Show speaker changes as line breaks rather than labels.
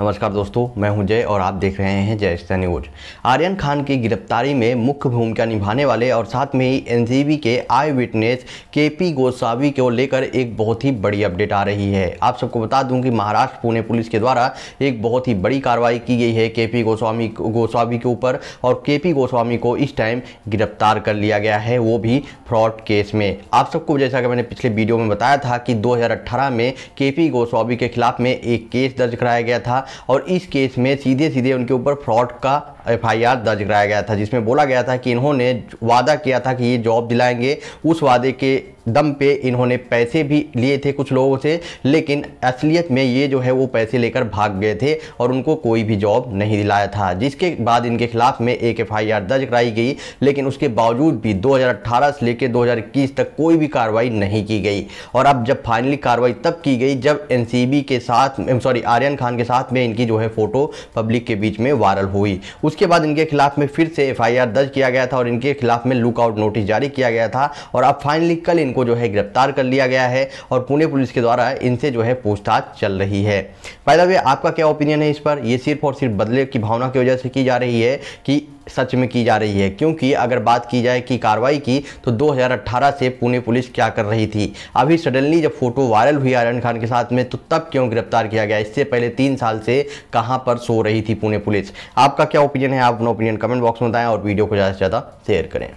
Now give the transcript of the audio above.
नमस्कार दोस्तों मैं हूं जय और आप देख रहे हैं जय स्था न्यूज आर्यन खान की गिरफ्तारी में मुख्य भूमिका निभाने वाले और साथ में ही N K eyewitness K P Goswami को लेकर एक बहुत ही बड़ी अपडेट आ रही है आप सबको बता दूं कि महाराष्ट्र पुणे पुलिस के द्वारा एक बहुत ही बड़ी कार्रवाई की गई है के पी गोस्वामी गोस्वामी के ऊपर और के पी गोस्वामी को इस टाइम गिरफ्तार कर लिया गया है वो भी फ्रॉड केस में आप सबको जैसा कि मैंने पिछले वीडियो में बताया था कि दो में के पी गोस्वामी के खिलाफ में एक केस दर्ज कराया गया था और इस केस में सीधे सीधे उनके ऊपर फ्रॉड का एफआईआर दर्ज कराया गया था जिसमें बोला गया था कि इन्होंने वादा किया था कि ये जॉब दिलाएंगे उस वादे के दम पे इन्होंने पैसे भी लिए थे कुछ लोगों से लेकिन असलियत में ये जो है वो पैसे लेकर भाग गए थे और उनको कोई भी जॉब नहीं दिलाया था जिसके बाद इनके खिलाफ में एक एफ दर्ज कराई गई लेकिन उसके बावजूद भी 2018 से लेकर 2021 तक कोई भी कार्रवाई नहीं की गई और अब जब फाइनली कार्रवाई तब की गई जब एन के साथ सॉरी आर्यन खान के साथ में इनकी जो है फ़ोटो पब्लिक के बीच में वायरल हुई उसके बाद इनके खिलाफ में फिर से एफ दर्ज किया गया था और इनके खिलाफ में लुकआउट नोटिस जारी किया गया था और अब फाइनली कल इन इनको जो है गिरफ्तार कर लिया गया है और पुणे पुलिस के द्वारा इनसे जो है पूछताछ चल रही है पहला द वे आपका क्या ओपिनियन है इस पर ये सिर्फ और सिर्फ बदले की भावना की वजह से की जा रही है कि सच में की जा रही है क्योंकि अगर बात की जाए कि कार्रवाई की तो 2018 से पुणे पुलिस क्या कर रही थी अभी सडनली जब फोटो वायरल हुई आर्यन खान के साथ में तो तब क्यों गिरफ्तार किया गया इससे पहले तीन साल से कहां पर सो रही थी पुणे पुलिस आपका क्या ओपिनियन है आप अपना ओपिनियन कमेंट बॉक्स में बताएं और वीडियो को ज़्यादा से ज़्यादा शेयर करें